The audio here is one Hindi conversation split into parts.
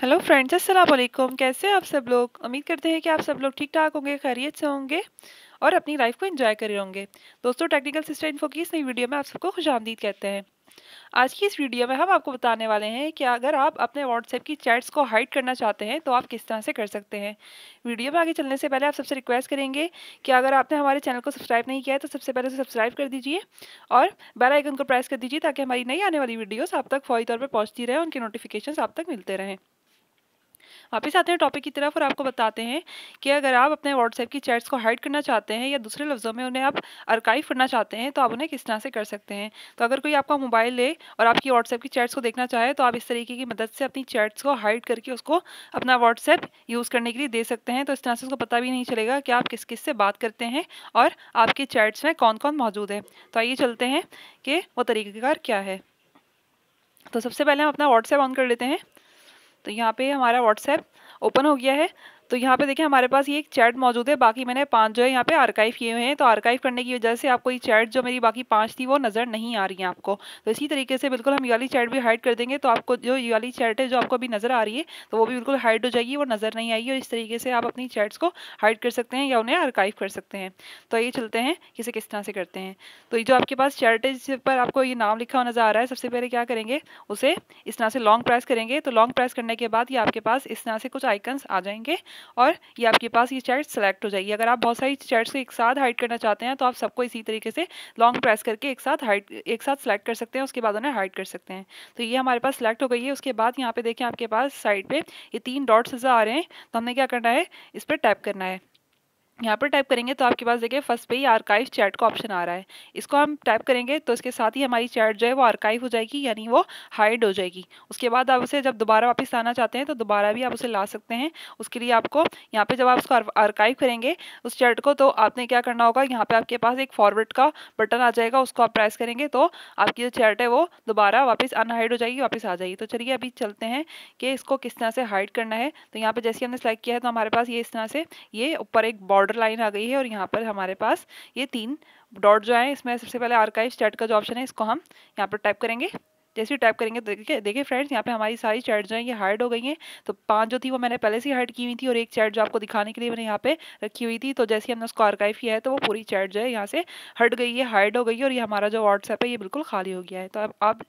हेलो फ्रेंड्स अस्सलाम वालेकुम कैसे आप सब लोग उम्मीद करते हैं कि आप सब लोग ठीक ठाक होंगे खैरियत से होंगे और अपनी लाइफ को एंजॉय कर रहे होंगे दोस्तों टेक्निकल सिस्टर इन्फो की इस नई वीडियो में आप सबको खुश आमदीद कहते हैं आज की इस वीडियो में हम आपको बताने वाले हैं कि अगर आप अपने व्हाट्सएप की चैट्स को हाइड करना चाहते हैं तो आप किस तरह से कर सकते हैं वीडियो में आगे चलने से पहले आप सबसे रिक्वेस्ट करेंगे कि अगर आपने हमारे चैनल को सब्सक्राइब नहीं किया है तो सबसे पहले उसे सब्सक्राइब कर दीजिए और बेल आइकन को प्रेस कर दीजिए ताकि हमारी नई आने वाली वीडियोज़ आप तक फौरी तौर पर पहुँचती रहे उनके नोटिफिकेशन आप तक मिलते रहें वापस आते हैं टॉपिक की तरफ और आपको बताते हैं कि अगर आप अपने व्हाट्सएप की चैट्स को हाइड करना चाहते हैं या दूसरे लफ्ज़ों में उन्हें आप अर्काइव करना चाहते हैं तो आप उन्हें किस तरह से कर सकते हैं तो अगर कोई आपका मोबाइल ले और आपकी व्हाट्सएप की चैट्स को देखना चाहे तो आप इस तरीके की मदद से अपनी चैट्स को हाइड करके उसको अपना व्हाट्सएप यूज़ करने के लिए दे सकते हैं तो इस तरह से उसको पता भी नहीं चलेगा कि आप किस किस से बात करते हैं और आपके चैट्स में कौन कौन मौजूद है तो आइए चलते हैं कि वो तरीक़ेकार क्या है तो सबसे पहले हम अपना व्हाट्सएप ऑन कर लेते हैं तो यहाँ पे हमारा व्हाट्सएप ओपन हो गया है तो यहाँ पे देखिए हमारे पास ये एक चैट मौजूद है बाकी मैंने पांच जो है यहाँ पे आर्काइव किए हुए हैं तो आर्काइव करने की वजह से आपको ये चैट जो मेरी बाकी पांच थी वो नज़र नहीं आ रही है आपको तो इसी तरीके से बिल्कुल हम ये वाली चैट भी हाइड कर देंगे तो आपको जो ये वाली चैट है जो आपको अभी नज़र आ रही है तो वो भी बिल्कुल हाइड हो जाएगी वो नज़र नहीं आएगी और इस तरीके से आप अपनी चैट्स को हाइड कर सकते हैं या उन्हें आर्काइव कर सकते हैं तो ये चलते हैं किसे किस तरह से करते हैं तो ये जो आपके पास चैट है जिस पर आपको ये नाम लिखा हुआ नज़र आ रहा है सबसे पहले क्या करेंगे उसे इस तरह से लॉन्ग प्रेस करेंगे तो लॉन्ग प्रेस करने के बाद ये आपके पास इस तरह से कुछ आइकन्स आ जाएंगे और ये आपके पास ये चैट सेलेक्ट हो जाएगी अगर आप बहुत सारी चैट्स को एक साथ हाइड करना चाहते हैं तो आप सबको इसी तरीके से लॉन्ग प्रेस करके एक साथ हाइड एक साथ सेलेक्ट कर सकते हैं उसके बाद उन्हें हाइड कर सकते हैं तो ये हमारे पास सेलेक्ट हो गई है उसके बाद यहाँ पे देखें आपके पास साइड पर ये तीन डॉट्स आ रहे हैं तो हमने क्या करना है इस पर टैप करना है यहाँ पर टाइप करेंगे तो आपके पास देखिए फर्स्ट पे ही आर्काइव चैट का ऑप्शन आ रहा है इसको हम टाइप करेंगे तो इसके साथ ही हमारी चैट जो है वो आर्काइव हो जाएगी यानी वो हाइड हो जाएगी उसके बाद आप उसे जब दोबारा वापस आना चाहते हैं तो दोबारा भी आप उसे ला सकते हैं उसके लिए आपको यहाँ पर जब आप उसको आर्काइव करेंगे उस चैट को तो आपने क्या करना होगा यहाँ पर आपके पास एक फॉरवर्ड का बटन आ जाएगा उसको आप प्रेस करेंगे तो आपकी जो चैट है वो दोबारा वापस अनहाइड हो जाएगी वापस आ जाएगी तो चलिए अभी चलते हैं कि इसको किस तरह से हाइड करना है तो यहाँ पर जैसे हमने सेलेक्ट किया है तो हमारे पास ये इस तरह से ये ऊपर एक बॉर्डर बॉर्डर लाइन आ गई है और यहाँ पर हमारे पास ये तीन डॉट जो है इसमें सबसे पहले आर्काइव स्टेट का जो ऑप्शन है इसको हम यहाँ पर टाइप करेंगे जैसे ही टाइप करेंगे तो देखिए देखिए फ्रेंड्स यहाँ पे हमारी सारी चैट जो है ये हाइड हो गई हैं तो पाँच जो थी वो मैंने पहले से हाइड की हुई थी और एक चैट जो आपको दिखाने के लिए मैंने यहाँ पे रखी हुई थी तो जैसे हमने उसको आर्काइव किया है तो वो पूरी चैट जो है यहाँ से हट गई है हाइड हो गई और ये हमारा जो व्हाट्सएप है ये बिल्कुल खाली हो गया है तो अब आप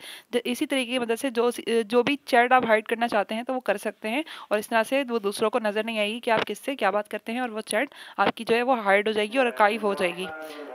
इसी तरीके की मदद से जो जो भी चैट आप हाइड करना चाहते हैं तो वो कर सकते हैं और इस तरह से वो दूसरों को नज़र नहीं आएगी कि आप किससे क्या बात करते हैं और वो चैट आपकी जो है वो हाइड हो जाएगी और अर्काइव हो जाएगी